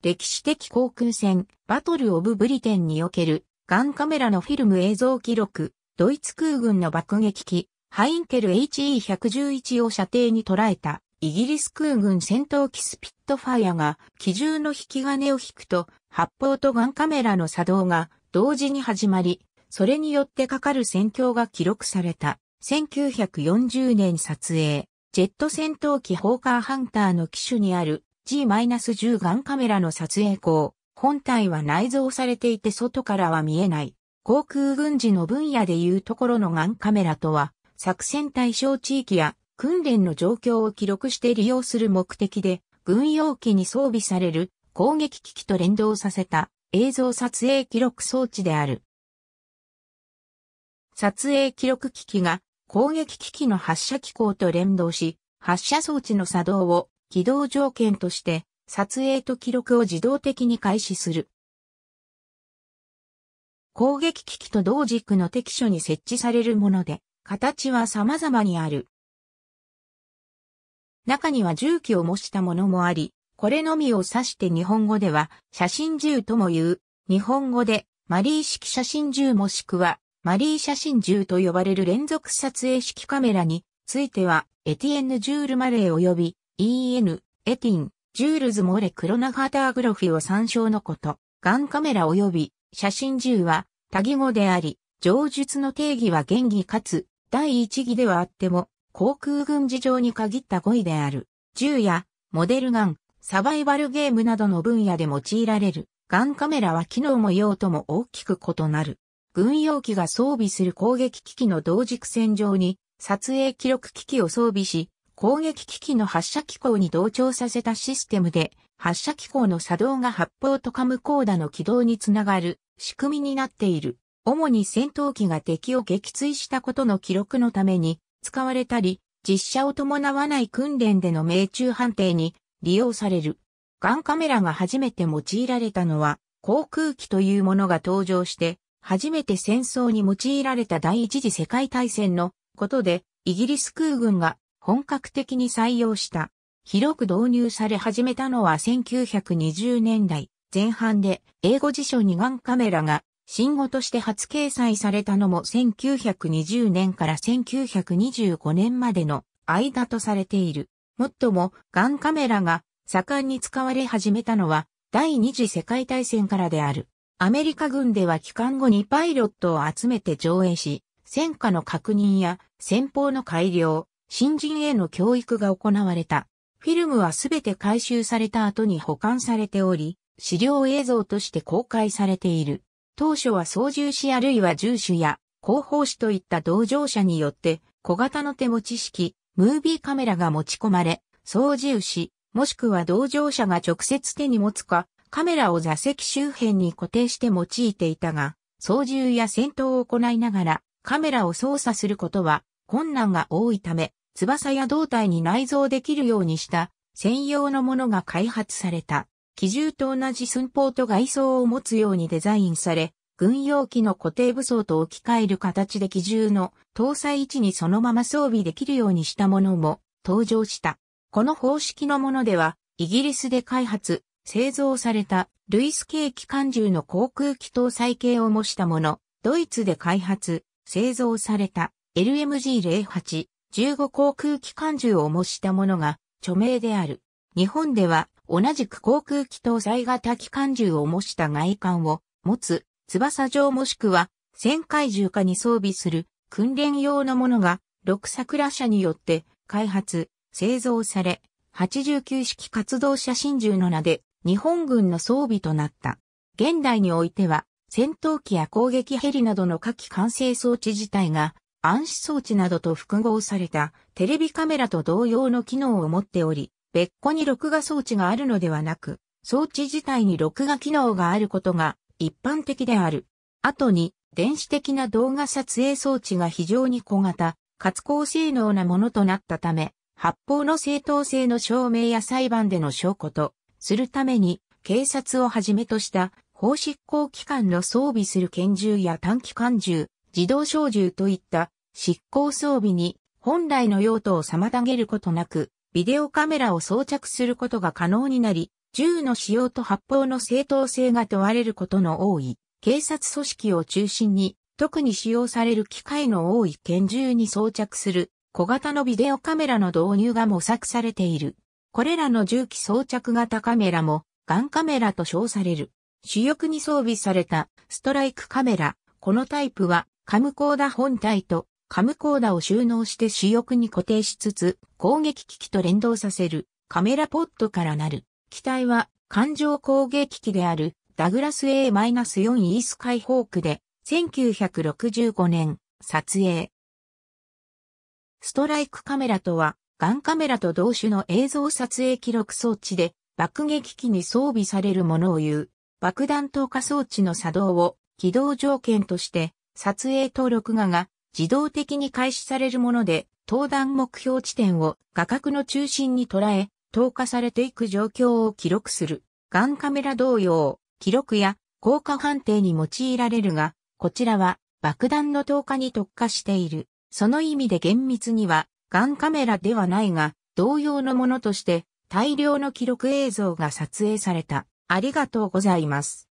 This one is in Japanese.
歴史的航空戦、バトル・オブ・ブリテンにおける、ガンカメラのフィルム映像記録、ドイツ空軍の爆撃機、ハインケル HE111 を射程に捉えた、イギリス空軍戦闘機スピットファイアが、機銃の引き金を引くと、発砲とガンカメラの作動が同時に始まり、それによってかかる戦況が記録された。1940年撮影、ジェット戦闘機ホーカーハンターの機種にある G-10 ガンカメラの撮影口、本体は内蔵されていて外からは見えない。航空軍事の分野でいうところのガンカメラとは、作戦対象地域や訓練の状況を記録して利用する目的で、軍用機に装備される攻撃機器と連動させた映像撮影記録装置である。撮影記録機器が攻撃機器の発射機構と連動し、発射装置の作動を起動条件として、撮影と記録を自動的に開始する。攻撃機器と同軸の適所に設置されるもので、形は様々にある。中には重機を模したものもあり、これのみを指して日本語では写真銃とも言う、日本語でマリー式写真銃もしくはマリー写真銃と呼ばれる連続撮影式カメラについてはエティエンヌ・ジュール・マレー及び EN、エティン、ジュールズ・モレ・クロナファターグロフィを参照のこと。ガンカメラ及び写真銃は多義語であり、上述の定義は原義かつ第一義ではあっても、航空軍事上に限った語彙である。銃やモデルガン、サバイバルゲームなどの分野で用いられる。ガンカメラは機能も用途も大きく異なる。軍用機が装備する攻撃機器の同軸線上に撮影記録機器を装備し、攻撃機器の発射機構に同調させたシステムで、発射機構の作動が発砲とカムコーダの軌道につながる仕組みになっている。主に戦闘機が敵を撃墜したことの記録のために使われたり、実射を伴わない訓練での命中判定に利用される。ガンカメラが初めて用いられたのは、航空機というものが登場して、初めて戦争に用いられた第一次世界大戦のことで、イギリス空軍が本格的に採用した。広く導入され始めたのは1920年代前半で英語辞書二眼カメラが新語として初掲載されたのも1920年から1925年までの間とされている。もっとも、ガンカメラが盛んに使われ始めたのは第二次世界大戦からである。アメリカ軍では帰還後にパイロットを集めて上映し、戦火の確認や戦法の改良、新人への教育が行われた。フィルムはすべて回収された後に保管されており、資料映像として公開されている。当初は操縦士あるいは銃手や広報士といった同乗者によって小型の手持ち式、ムービーカメラが持ち込まれ、操縦士、もしくは同乗者が直接手に持つか、カメラを座席周辺に固定して用いていたが、操縦や戦闘を行いながらカメラを操作することは困難が多いため、翼や胴体に内蔵できるようにした専用のものが開発された。機銃と同じ寸法と外装を持つようにデザインされ、軍用機の固定武装と置き換える形で機銃の搭載位置にそのまま装備できるようにしたものも登場した。この方式のものでは、イギリスで開発、製造されたルイス系機関銃の航空機搭載系を模したもの、ドイツで開発、製造された LMG08 15航空機関銃を模したものが著名である。日本では同じく航空機搭載型機関銃を模した外観を持つ翼状もしくは旋回銃下に装備する訓練用のものが六桜社によって開発、製造され、89式活動写真銃の名で日本軍の装備となった。現代においては戦闘機や攻撃ヘリなどの火器完成装置自体が暗視装置などと複合されたテレビカメラと同様の機能を持っており、別個に録画装置があるのではなく、装置自体に録画機能があることが一般的である。後に、電子的な動画撮影装置が非常に小型、かつ高性能なものとなったため、発砲の正当性の証明や裁判での証拠とするために、警察をはじめとした法執行機関の装備する拳銃や短期間銃、自動小銃といった執行装備に本来の用途を妨げることなく、ビデオカメラを装着することが可能になり、銃の使用と発砲の正当性が問われることの多い、警察組織を中心に、特に使用される機会の多い拳銃に装着する小型のビデオカメラの導入が模索されている。これらの重機装着型カメラもガンカメラと称される。主翼に装備されたストライクカメラ。このタイプはカムコーダ本体とカムコーダを収納して主翼に固定しつつ攻撃機器と連動させるカメラポッドからなる。機体は艦上攻撃機であるダグラス A-4 イースカイホークで1965年撮影。ストライクカメラとはガンカメラと同種の映像撮影記録装置で爆撃機に装備されるものを言う爆弾投下装置の作動を起動条件として撮影と録画が自動的に開始されるもので、登壇目標地点を画角の中心に捉え、投下されていく状況を記録する。ガンカメラ同様、記録や効果判定に用いられるが、こちらは爆弾の投下に特化している。その意味で厳密には、ガンカメラではないが、同様のものとして、大量の記録映像が撮影された。ありがとうございます。